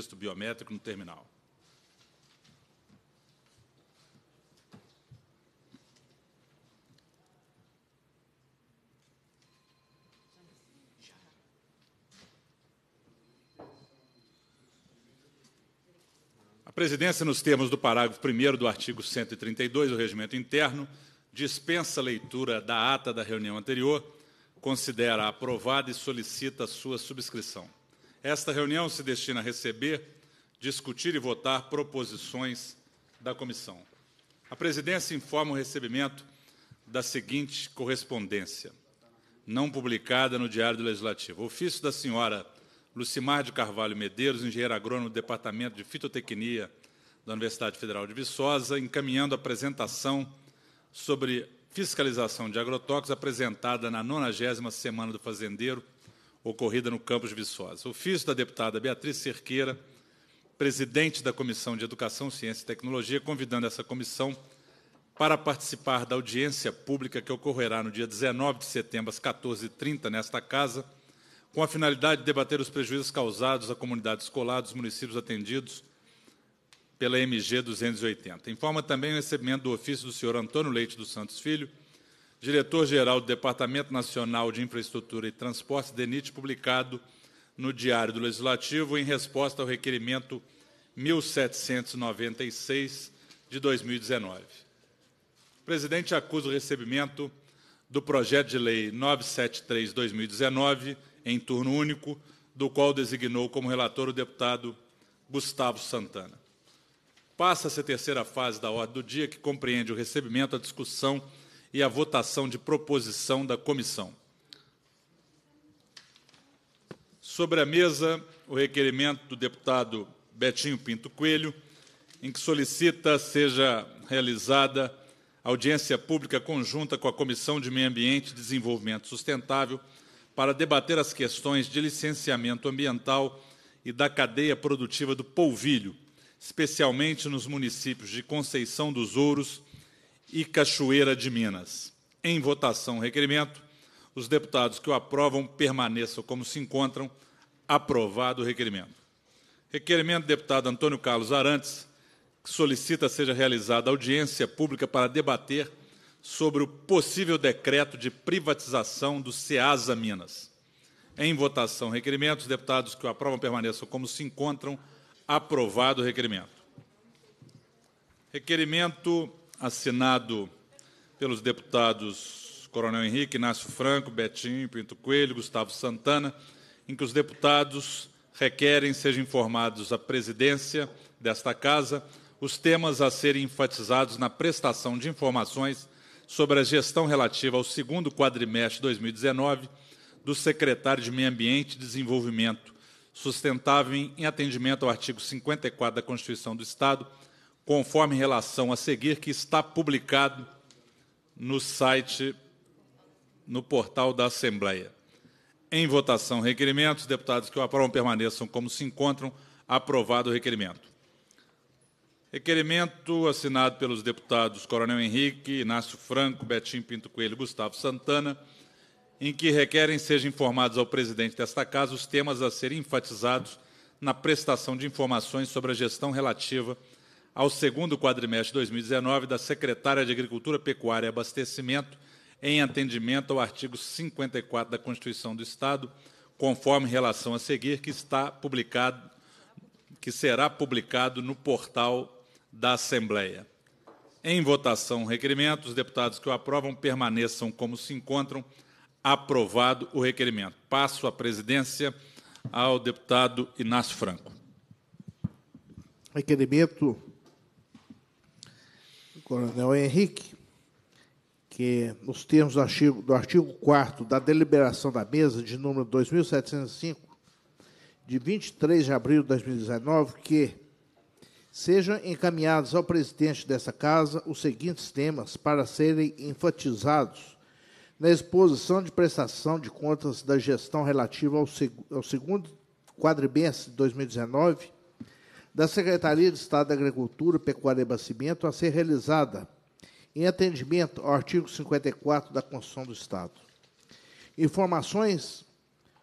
registro biométrico no terminal. A presidência, nos termos do parágrafo 1 do artigo 132 do Regimento Interno, dispensa leitura da ata da reunião anterior, considera aprovada e solicita sua subscrição. Esta reunião se destina a receber, discutir e votar proposições da comissão. A presidência informa o recebimento da seguinte correspondência, não publicada no Diário do Legislativo. Ofício da senhora Lucimar de Carvalho Medeiros, engenheira agrônoma do Departamento de Fitotecnia da Universidade Federal de Viçosa, encaminhando a apresentação sobre fiscalização de agrotóxicos apresentada na 90 Semana do Fazendeiro, ocorrida no campus Viçosa. Ofício da deputada Beatriz Cerqueira, presidente da Comissão de Educação, Ciência e Tecnologia, convidando essa comissão para participar da audiência pública que ocorrerá no dia 19 de setembro, às 14h30, nesta casa, com a finalidade de debater os prejuízos causados à comunidade escolar dos municípios atendidos pela MG 280. Informa também o recebimento do ofício do senhor Antônio Leite dos Santos Filho, diretor-geral do Departamento Nacional de Infraestrutura e Transportes, DENIT, publicado no Diário do Legislativo em resposta ao requerimento 1796 de 2019. O presidente acusa o recebimento do projeto de lei 973/2019 em turno único, do qual designou como relator o deputado Gustavo Santana. Passa-se a terceira fase da ordem do dia, que compreende o recebimento, a discussão e a votação de proposição da comissão. Sobre a mesa, o requerimento do deputado Betinho Pinto Coelho, em que solicita seja realizada audiência pública conjunta com a Comissão de Meio Ambiente e Desenvolvimento Sustentável para debater as questões de licenciamento ambiental e da cadeia produtiva do polvilho, especialmente nos municípios de Conceição dos Ouros, e Cachoeira de Minas. Em votação, requerimento. Os deputados que o aprovam permaneçam como se encontram. Aprovado o requerimento. Requerimento do deputado Antônio Carlos Arantes, que solicita seja realizada audiência pública para debater sobre o possível decreto de privatização do SEASA Minas. Em votação, requerimento. Os deputados que o aprovam permaneçam como se encontram. Aprovado o requerimento. Requerimento assinado pelos deputados Coronel Henrique, Inácio Franco, Betinho, Pinto Coelho, Gustavo Santana, em que os deputados requerem sejam informados à presidência desta Casa os temas a serem enfatizados na prestação de informações sobre a gestão relativa ao segundo quadrimestre de 2019 do secretário de Meio Ambiente e Desenvolvimento Sustentável em atendimento ao artigo 54 da Constituição do Estado, conforme relação a seguir, que está publicado no site, no portal da Assembleia. Em votação, requerimentos. Deputados que o aprovam permaneçam como se encontram. Aprovado o requerimento. Requerimento assinado pelos deputados Coronel Henrique, Inácio Franco, Betim Pinto Coelho e Gustavo Santana, em que requerem sejam informados ao presidente desta casa os temas a serem enfatizados na prestação de informações sobre a gestão relativa ao segundo quadrimestre de 2019 da secretária de Agricultura, Pecuária e Abastecimento, em atendimento ao artigo 54 da Constituição do Estado, conforme relação a seguir, que está publicado, que será publicado no portal da Assembleia. Em votação, requerimento, os deputados que o aprovam permaneçam como se encontram. Aprovado o requerimento. Passo a presidência ao deputado Inácio Franco. Requerimento Coronel Henrique, que nos termos do artigo, do artigo 4 da deliberação da mesa de número 2705, de 23 de abril de 2019, que sejam encaminhados ao presidente dessa casa os seguintes temas para serem enfatizados na exposição de prestação de contas da gestão relativa ao, seg ao segundo quadrimestre de 2019 da Secretaria de Estado da Agricultura, Pecuária e Abastecimento a ser realizada em atendimento ao artigo 54 da Constituição do Estado. Informações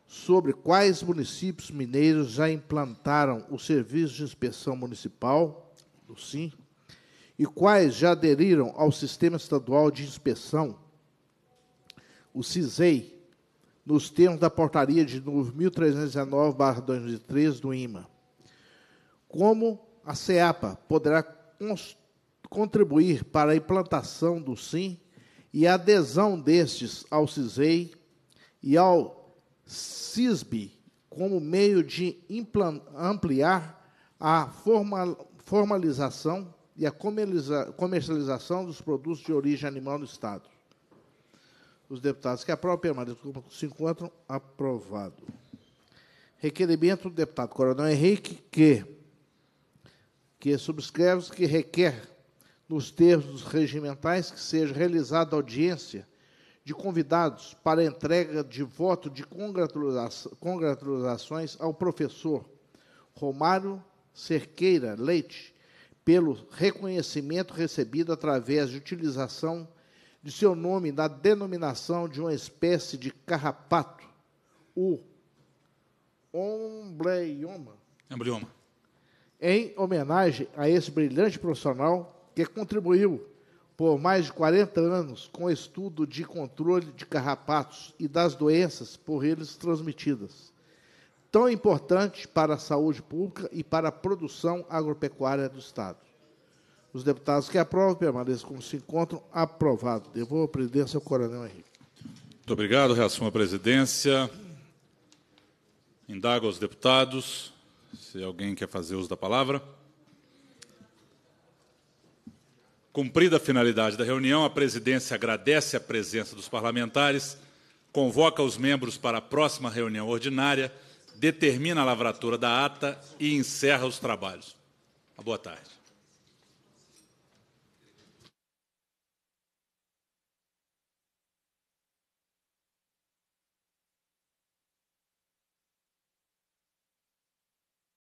sobre quais municípios mineiros já implantaram o serviço de inspeção municipal, do SIM, e quais já aderiram ao Sistema Estadual de Inspeção, o CISEI, nos termos da portaria de 1319 2013 do IMA como a CEAPA poderá contribuir para a implantação do SIM e a adesão destes ao CISEI e ao CISB como meio de ampliar a formalização e a comercialização dos produtos de origem animal no Estado. Os deputados que aprovam permaneçam como se encontram aprovado. Requerimento do deputado Coronel Henrique que que subscreve-se que requer, nos termos regimentais, que seja realizada audiência de convidados para entrega de voto de congratulações ao professor Romário Cerqueira Leite, pelo reconhecimento recebido através de utilização de seu nome na denominação de uma espécie de carrapato, o ombleioma. Embrioma em homenagem a esse brilhante profissional que contribuiu por mais de 40 anos com o estudo de controle de carrapatos e das doenças por eles transmitidas, tão importante para a saúde pública e para a produção agropecuária do Estado. Os deputados que aprovam permaneçam como se encontram. Aprovado. Devolvo a presidência ao coronel Henrique. Muito obrigado. reação à presidência. Indago aos deputados. Se alguém quer fazer uso da palavra. Cumprida a finalidade da reunião, a presidência agradece a presença dos parlamentares, convoca os membros para a próxima reunião ordinária, determina a lavratura da ata e encerra os trabalhos. Uma boa tarde.